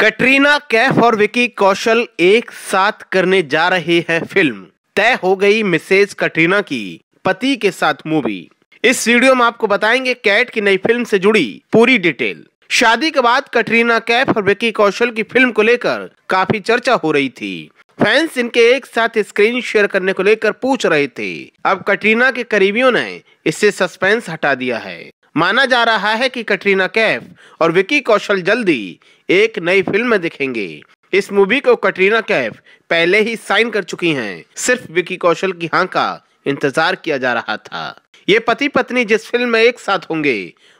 कटरीना कैफ और विकी कौशल एक साथ करने जा रहे हैं फिल्म तय हो गई मिसेज कटरीना की पति के साथ मूवी इस वीडियो में आपको बताएंगे कैट की नई फिल्म से जुड़ी पूरी डिटेल शादी के बाद कटरीना कैफ और विकी कौशल की फिल्म को लेकर काफी चर्चा हो रही थी फैंस इनके एक साथ स्क्रीन शेयर करने को लेकर पूछ रहे थे अब कटरीना के करीबियों ने इससे सस्पेंस हटा दिया है माना जा रहा है कि कटरीना कैफ और विकी कौशल जल्दी एक नई फिल्म में दिखेंगे इस मूवी को कटरीना कैफ पहले ही साइन कर चुकी हैं सिर्फ विकी कौशल की हाँ का इंतजार किया जा रहा था ये पति पत्नी जिस फिल्म में एक साथ होंगे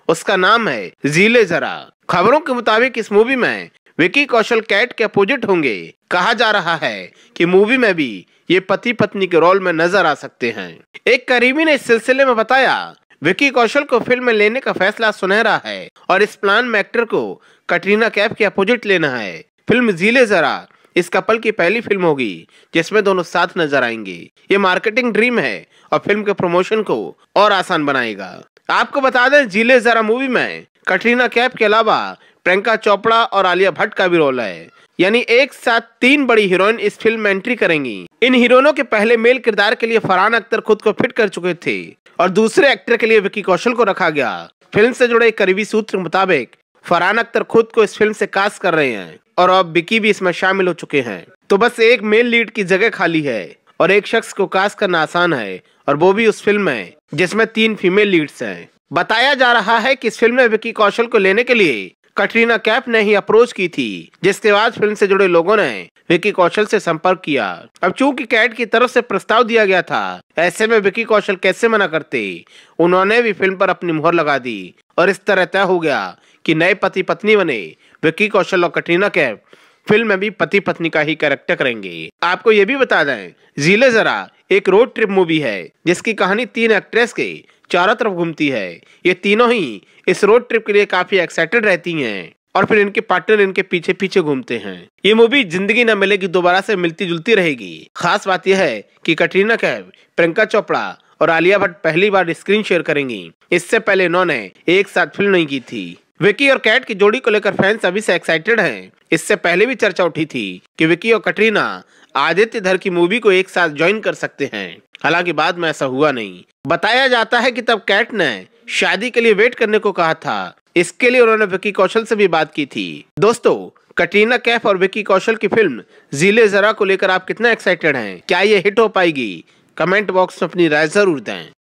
उसका नाम है जीले जरा खबरों के मुताबिक इस मूवी में विकी कौशल कैट के अपोजिट होंगे कहा जा रहा है कि मूवी में भी ये पति पत्नी के रोल में नजर आ सकते हैं एक करीबी ने इस सिलसिले में बताया विक्की कौशल को फिल्म में लेने का फैसला सुनहरा है और इस प्लान में एक्टर को कटरीना कैफ के अपोजिट लेना है फिल्म जीले जरा इस कपल की पहली फिल्म होगी जिसमें दोनों साथ नजर आएंगे ये मार्केटिंग ड्रीम है और फिल्म के प्रमोशन को और आसान बनाएगा आपको बता दें जीले जरा मूवी में कटरीना कैफ के अलावा प्रियंका चोपड़ा और आलिया भट्ट का भी रोल है यानी एक साथ तीन बड़ी हीरोइन इस फिल्म में एंट्री करेंगी इन हीरोइनों के पहले मेल किरदार के लिए फरहान अख्तर खुद को फिट कर चुके थे और दूसरे एक्टर के लिए विकी कौशल को रखा गया फिल्म से जुड़े करीबी सूत्र के मुताबिक फरहान अख्तर खुद को इस फिल्म से कास्ट कर रहे हैं और अब विकी भी इसमें शामिल हो चुके हैं तो बस एक मेल लीड की जगह खाली है और एक शख्स को कास्ट करना आसान है और वो भी उस फिल्म में जिसमें तीन फीमेल लीड्स हैं बताया जा रहा है कि इस फिल्म में विकी कौशल को लेने के लिए कटरीना कैफ ने ही अप्रोच की थी जिसके बाद फिल्म से जुड़े लोगों ने विकी कौशल से संपर्क किया अब चूंकि कैट की तरफ से प्रस्ताव दिया गया था ऐसे में विकी कौशल कैसे मना करते उन्होंने भी फिल्म पर अपनी मुहर लगा दी और इस तरह तय हो गया कि नए पति पत्नी बने विक्की कौशल और कटरीना कैफ फिल्म में भी पति पत्नी का ही कैरेक्टर करेंगे आपको ये भी बता दें जिले जरा एक रोड ट्रिप मूवी है जिसकी कहानी तीन एक्ट्रेस के चारों तरफ घूमती है ये तीनों ही इस रोड ट्रिप के लिए काफी एक्साइटेड रहती है और फिर इनके पार्टनर इनके पीछे पीछे घूमते हैं ये मूवी जिंदगी न मिलेगी दोबारा से मिलती जुलती रहेगी खास बात यह है कि कटरीना कैब प्रियंका चोपड़ा और आलिया भट्ट पहली बार स्क्रीन शेयर करेंगी इससे पहले इन्होंने एक साथ फिल्म नहीं की थी विकी और कैट की जोड़ी को लेकर फैंस अभी से एक्साइटेड हैं इससे पहले भी चर्चा उठी थी कि विकी और कटरीना आदित्य धर की मूवी को एक साथ ज्वाइन कर सकते हैं हालांकि बाद में ऐसा हुआ नहीं बताया जाता है कि तब कैट ने शादी के लिए वेट करने को कहा था इसके लिए उन्होंने विकी कौशल से भी बात की थी दोस्तों कटरीना कैफ और विकी कौशल की फिल्म जिले जरा को लेकर आप कितना एक्साइटेड हैं क्या ये हिट हो पाएगी कमेंट बॉक्स में अपनी राय जरूर दें